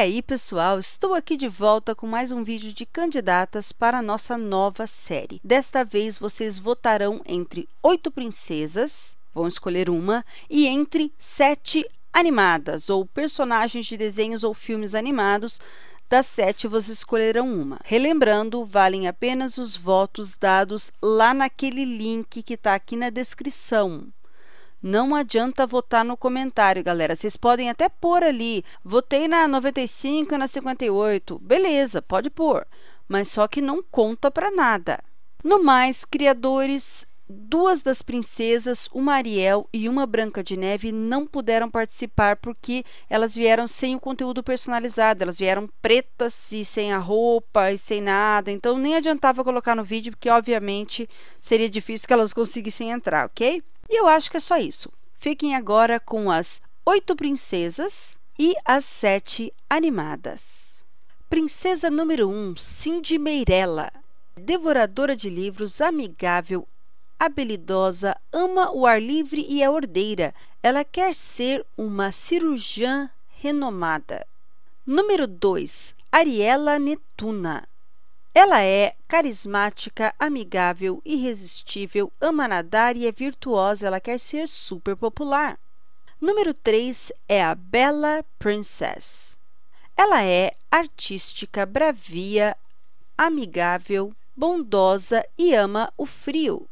aí, pessoal? Estou aqui de volta com mais um vídeo de candidatas para a nossa nova série. Desta vez, vocês votarão entre oito princesas, vão escolher uma, e entre sete animadas, ou personagens de desenhos ou filmes animados, das sete vocês escolherão uma. Relembrando, valem apenas os votos dados lá naquele link que está aqui na descrição. Não adianta votar no comentário, galera. Vocês podem até pôr ali. Votei na 95 e na 58. Beleza, pode pôr. Mas só que não conta para nada. No mais, criadores, duas das princesas, uma Ariel e uma Branca de Neve, não puderam participar porque elas vieram sem o conteúdo personalizado, elas vieram pretas e sem a roupa e sem nada, então nem adiantava colocar no vídeo porque obviamente seria difícil que elas conseguissem entrar, ok? E eu acho que é só isso. Fiquem agora com as oito princesas e as sete animadas. Princesa número 1, um, Cindy Meirella devoradora de livros, amigável, habilidosa, ama o ar livre e é ordeira. Ela quer ser uma cirurgiã renomada. Número 2. Ariela Netuna. Ela é carismática, amigável, irresistível, ama nadar e é virtuosa. Ela quer ser super popular. Número 3 é a Bella Princess. Ela é artística, bravia, amigável, bondosa e ama o frio.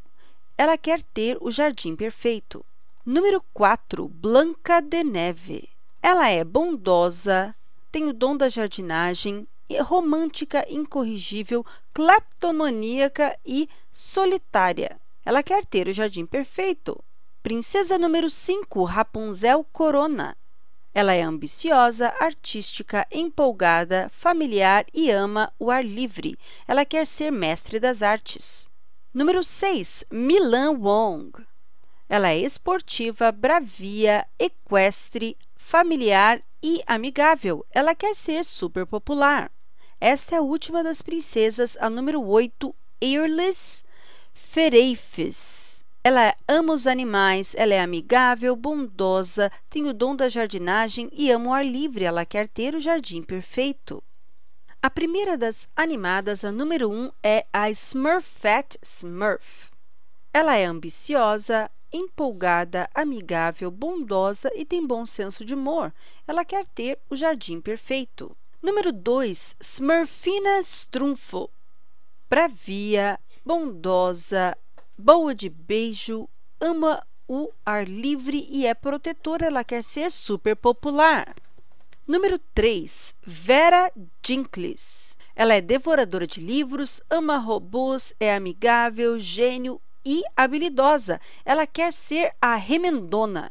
Ela quer ter o jardim perfeito. Número 4. Blanca de Neve. Ela é bondosa, tem o dom da jardinagem, é romântica incorrigível, cleptomaníaca e solitária. Ela quer ter o jardim perfeito. Princesa número 5, Rapunzel Corona. Ela é ambiciosa, artística, empolgada, familiar e ama o ar livre. Ela quer ser mestre das artes. Número 6. Milan Wong. Ela é esportiva, bravia, equestre, familiar e amigável. Ela quer ser super popular. Esta é a última das princesas, a número 8, Earless Fereifes. Ela ama os animais, ela é amigável, bondosa, tem o dom da jardinagem e ama o ar livre. Ela quer ter o jardim perfeito. A primeira das animadas, a número 1, um, é a Smurfette Smurf. Ela é ambiciosa, empolgada, amigável, bondosa e tem bom senso de humor. Ela quer ter o jardim perfeito. Número 2, Smurfina Strunfo. Bravia, bondosa, boa de beijo, ama o ar livre e é protetora. Ela quer ser super popular. Número 3. Vera Dinklis. Ela é devoradora de livros, ama robôs, é amigável, gênio e habilidosa. Ela quer ser a remendona.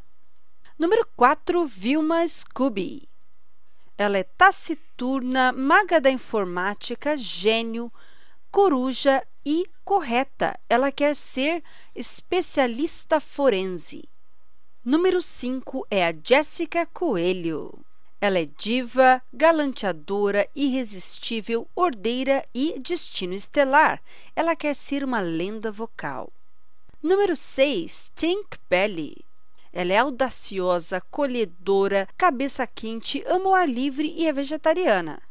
Número 4. Vilma Scooby. Ela é taciturna, maga da informática, gênio, coruja e correta. Ela quer ser especialista forense. Número 5 é a jessica Coelho. Ela é diva, galanteadora, irresistível, ordeira e destino estelar. Ela quer ser uma lenda vocal. Número 6. Tink Belly. Ela é audaciosa, colhedora, cabeça quente, ama o ar livre e é vegetariana.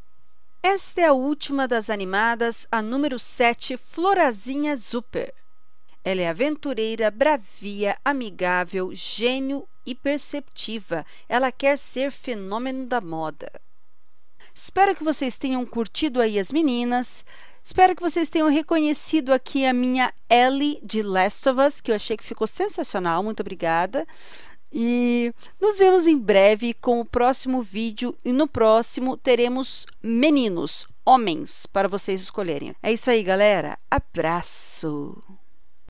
Esta é a última das animadas, a número 7, Florazinha Zuper. Ela é aventureira, bravia, amigável, gênio, e perceptiva. Ela quer ser fenômeno da moda. Espero que vocês tenham curtido aí as meninas. Espero que vocês tenham reconhecido aqui a minha Ellie de Last of Us, que eu achei que ficou sensacional. Muito obrigada. E nos vemos em breve com o próximo vídeo. E no próximo teremos meninos, homens, para vocês escolherem. É isso aí, galera. Abraço!